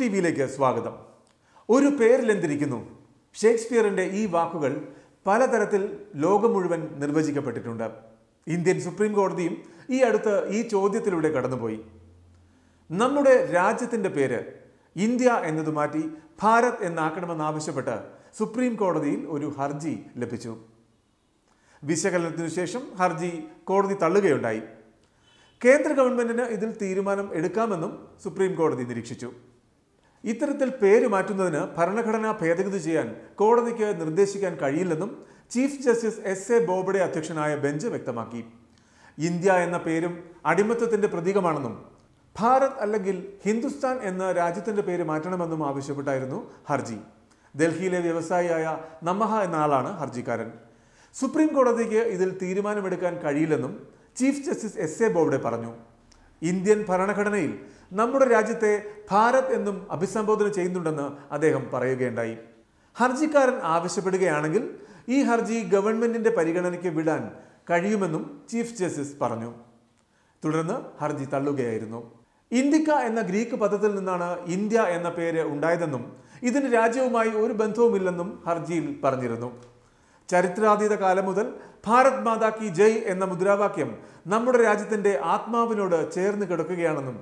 T വിയിലേക്ക് സ്വാഗതം ഒരു പേരിലെന്തിരിക്കുന്നു ഷേക്സ്പിയറിൻ്റെ ഈ വാക്കുകൾ പലതരത്തിൽ ലോകം മുഴുവൻ നിർവചിക്കപ്പെട്ടിട്ടുണ്ട് ഇന്ത്യൻ സുപ്രീം കോടതിയും ഈ അടുത്ത് ഈ ചോദ്യത്തിലൂടെ കടന്നുപോയി നമ്മുടെ രാജ്യത്തിൻ്റെ പേര് ഇന്ത്യ എന്നത് മാറ്റി ഭാരത് എന്നാക്കണമെന്നാവശ്യപ്പെട്ട് സുപ്രീം കോടതിയിൽ ഒരു ഹർജി ലഭിച്ചു വിശകലനത്തിനു ശേഷം ഹർജി കോടതി തള്ളുകയുണ്ടായി കേന്ദ്ര ഗവൺമെന്റിന് ഇതിൽ തീരുമാനം എടുക്കാമെന്നും സുപ്രീം കോടതി നിരീക്ഷിച്ചു ഇത്തരത്തിൽ പേര് മാറ്റുന്നതിന് ഭരണഘടന ഭേദഗതി ചെയ്യാൻ കോടതിക്ക് നിർദ്ദേശിക്കാൻ കഴിയില്ലെന്നും chief justice S A Bobde അധ്യക്ഷനായ ബെഞ്ച് വ്യക്തമാക്കി ഇന്ത്യ എന്ന പേരും അടിമത്തത്തിന്റെ പ്രതീകമാണെന്നും ഭാരത് അല്ലെങ്കിൽ ഹിന്ദുസ്ഥാൻ എന്ന രാജ്യത്തിന്റെ പേര് മാറ്റണമെന്നും ആവശ്യപ്പെട്ടായിരുന്നു ഹർജി ഡൽഹിയിലെ വ്യവസായിയായ നമഹ എന്ന ആളാണ് ഹർജിക്കാരൻ സുപ്രീം കോടതിക്ക് ഇതിൽ തീരുമാനമെടുക്കാൻ കഴിയില്ലെന്നും chief justice S A Bobde പറഞ്ഞു ഇന്ത്യൻ ഭരണഘടനയിൽ നമ്മുടെ രാജ്യത്തെ ഭാരത് എന്നും അഭിസംബോധന ചെയ്യുന്നുണ്ടെന്ന് അദ്ദേഹം പറയുകയുണ്ടായി ഹർജിക്കാരൻ ആവശ്യപ്പെടുകയാണെങ്കിൽ ഈ ഹർജി ഗവൺമെന്റിന്റെ പരിഗണനയ്ക്ക് വിടാൻ കഴിയുമെന്നും ചീഫ് ജസ്റ്റിസ് പറഞ്ഞു തുടർന്ന് ഹർജി തള്ളുകയായിരുന്നു ഇന്ത്യക്ക എന്ന ഗ്രീക്ക് പദത്തിൽ നിന്നാണ് ഇന്ത്യ എന്ന പേര് ഉണ്ടായതെന്നും ഇതിന് രാജ്യവുമായി ഒരു ബന്ധവുമില്ലെന്നും ഹർജിയിൽ പറഞ്ഞിരുന്നു ചരിത്രാതീത കാലം മുതൽ ഭാരത് മാതാ കി ജയ് എന്ന മുദ്രാവാക്യം നമ്മുടെ രാജ്യത്തിന്റെ ആത്മാവിനോട് ചേർന്ന് കിടക്കുകയാണെന്നും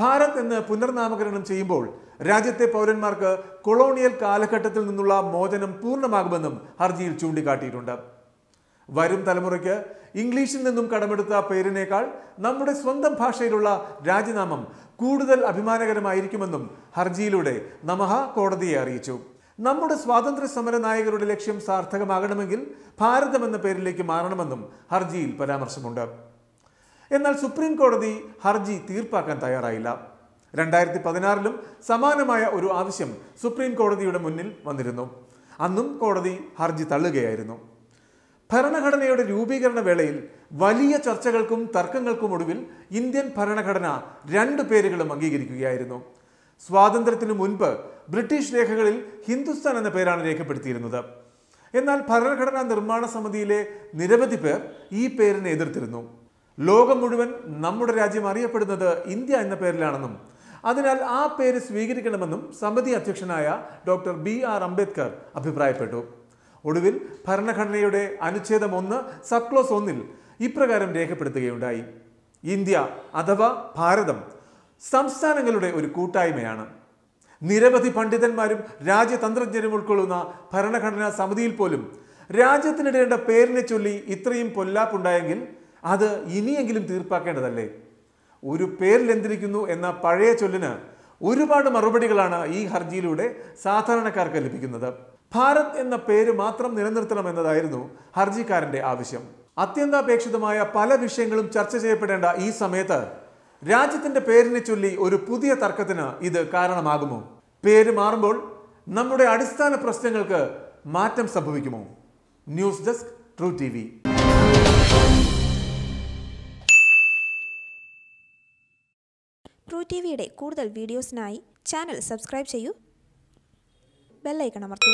ഭാരത് എന്ന് പുനർനാമകരണം ചെയ്യുമ്പോൾ രാജ്യത്തെ പൗരന്മാർക്ക് കൊളോണിയൽ കാലഘട്ടത്തിൽ നിന്നുള്ള മോചനം പൂർണ്ണമാകുമെന്നും ഹർജിയിൽ ചൂണ്ടിക്കാട്ടിയിട്ടുണ്ട് വരും തലമുറയ്ക്ക് ഇംഗ്ലീഷിൽ നിന്നും കടമെടുത്ത പേരിനേക്കാൾ നമ്മുടെ സ്വന്തം ഭാഷയിലുള്ള രാജ്യനാമം കൂടുതൽ അഭിമാനകരമായിരിക്കുമെന്നും ഹർജിയിലൂടെ നമഹ കോടതിയെ അറിയിച്ചു നമ്മുടെ സ്വാതന്ത്ര്യ സമര നായകരുടെ ലക്ഷ്യം സാർത്ഥകമാകണമെങ്കിൽ ഭാരതം എന്ന പേരിലേക്ക് മാറണമെന്നും ഹർജിയിൽ പരാമർശമുണ്ട് എന്നാൽ സുപ്രീം കോടതി ഹർജി തീർപ്പാക്കാൻ തയ്യാറായില്ല രണ്ടായിരത്തി പതിനാറിലും സമാനമായ ഒരു ആവശ്യം സുപ്രീം കോടതിയുടെ മുന്നിൽ വന്നിരുന്നു അന്നും കോടതി ഹർജി തള്ളുകയായിരുന്നു ഭരണഘടനയുടെ രൂപീകരണ വേളയിൽ വലിയ ചർച്ചകൾക്കും തർക്കങ്ങൾക്കും ഒടുവിൽ ഇന്ത്യൻ ഭരണഘടന രണ്ട് പേരുകളും അംഗീകരിക്കുകയായിരുന്നു സ്വാതന്ത്ര്യത്തിനു മുൻപ് ബ്രിട്ടീഷ് രേഖകളിൽ ഹിന്ദുസ്ഥാൻ എന്ന പേരാണ് രേഖപ്പെടുത്തിയിരുന്നത് എന്നാൽ ഭരണഘടനാ നിർമ്മാണ സമിതിയിലെ നിരവധി പേർ ഈ പേരിനെ എതിർത്തിരുന്നു ലോകം മുഴുവൻ നമ്മുടെ രാജ്യം അറിയപ്പെടുന്നത് ഇന്ത്യ എന്ന പേരിലാണെന്നും അതിനാൽ ആ പേര് സ്വീകരിക്കണമെന്നും സമിതി അധ്യക്ഷനായ ഡോക്ടർ ബി ആർ അംബേദ്കർ അഭിപ്രായപ്പെട്ടു ഒടുവിൽ ഭരണഘടനയുടെ അനുച്ഛേദം ഒന്ന് സബ്ക്ലോസ് ഒന്നിൽ ഇപ്രകാരം രേഖപ്പെടുത്തുകയുണ്ടായി ഇന്ത്യ അഥവാ ഭാരതം സംസ്ഥാനങ്ങളുടെ ഒരു കൂട്ടായ്മയാണ് നിരവധി പണ്ഡിതന്മാരും രാജ്യതന്ത്രജ്ഞരും ഉൾക്കൊള്ളുന്ന ഭരണഘടനാ സമിതിയിൽ പോലും രാജ്യത്തിനിടേണ്ട പേരിനെ ചൊല്ലി ഇത്രയും പൊല്ലാപ്പുണ്ടായെങ്കിൽ അത് ഇനിയെങ്കിലും തീർപ്പാക്കേണ്ടതല്ലേ ഒരു പേരിൽ എന്തിരിക്കുന്നു എന്ന പഴയ ചൊല്ലിന് ഒരുപാട് മറുപടികളാണ് ഈ ഹർജിയിലൂടെ സാധാരണക്കാർക്ക് ലഭിക്കുന്നത് ഭാരത് എന്ന പേര് മാത്രം നിലനിർത്തണം എന്നതായിരുന്നു ഹർജിക്കാരൻ്റെ ആവശ്യം അത്യന്താപേക്ഷിതമായ പല വിഷയങ്ങളും ചർച്ച ചെയ്യപ്പെടേണ്ട ഈ സമയത്ത് രാജ്യത്തിൻ്റെ പേരിനെ ചൊല്ലി ഒരു പുതിയ തർക്കത്തിന് ഇത് കാരണമാകുമോ പേര് മാറുമ്പോൾ നമ്മുടെ അടിസ്ഥാന പ്രശ്നങ്ങൾക്ക് മാറ്റം സംഭവിക്കുമോ news desk true T true ടി വിയുടെ കൂടുതൽ വീഡിയോസിനായി ചാനൽ സബ്സ്ക്രൈബ് ചെയ്യൂ ബെല്ലൈക്കൺ അമർത്തൂ